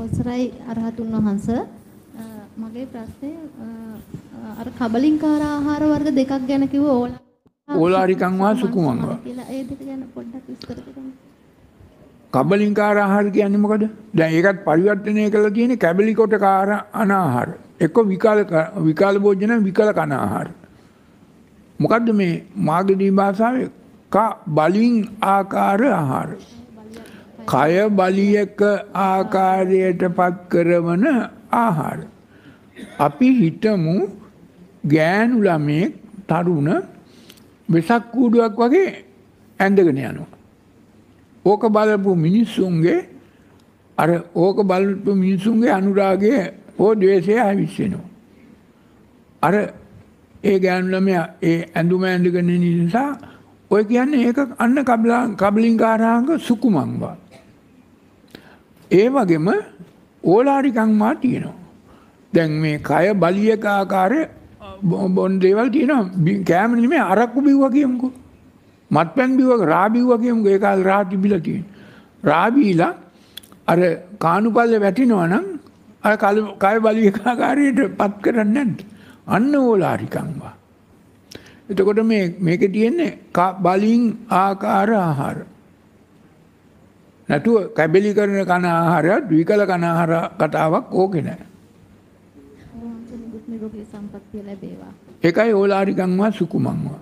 අවසරයි අරහතුන් වහන්ස මගේ ප්‍රශ්නේ අර කබලින්කාර ආහාර වර්ග දෙකක් ගැන කිව්ව ඕලා ඕලාරිකං වා සුකුමං වා කියලා ඒ දෙක ගැන පොඩ්ඩක් විස්තර කරන්න කබලින්කාර ආහාර කියන්නේ මොකද? දැන් ඒකත් පරිවර්තනය කරලා තියෙන්නේ කැබලිකොට කාර අනාහාර. එක්ක විකාල විකාල භෝජන විකල කන ආහාර. මොකද්ද මේ මාගදී භාෂාවේ ක බලින් ආකාර ආහාර. කය බලියක ආකාරයට පත් කරවන ආහාර. අපි හිතමු ගෑනු ළමයෙක් තරුණ වෙසක් කූඩුවක් වගේ ඇඳගෙන යනවා. ඕක බලපු මිනිස්සුන්ගේ අර ඕක බලපු මිනිස්සුන්ගේ අනුරාගය හෝ ද්වේෂය ආවිස්සෙනවා. අර ඒ ගෑනු ළමයා ඒ ඇඳුම ඇඳගෙන නිසා ඔය කියන්නේ ඒක අන්න කබලින් කාරාංග සුකුමංවා. ඒ වගේම ඕලාරිකංමා තියෙනවා. දැන් මේ කය බලියක ආකාරය බොන් දේවල් තියෙනවා කෑම නෙමෙයි අරක්කු බිව්වා කියමුකෝ. මත්පැන් බිව්වා රාබිව්වා කියමුකෝ ඒක රා තිබිලා තියෙන. රාබීලා අර කානුපල්ල වැටෙනවා නම් අර කය බලියක ආකාරයට පත් කරන්නේ නැද්ද? අන්න ඕලාරිකංවා. එතකොට මේ මේකේ තියෙන්නේ බලින් ආකාර ආහාර. නැතුව කැබෙලි කරන කන ආහාරයක් විකල කන ආහාර කතාවක් ඕකේ නැහැ. ඒකයි ඕලාරිකම්වා සුකුමම්වා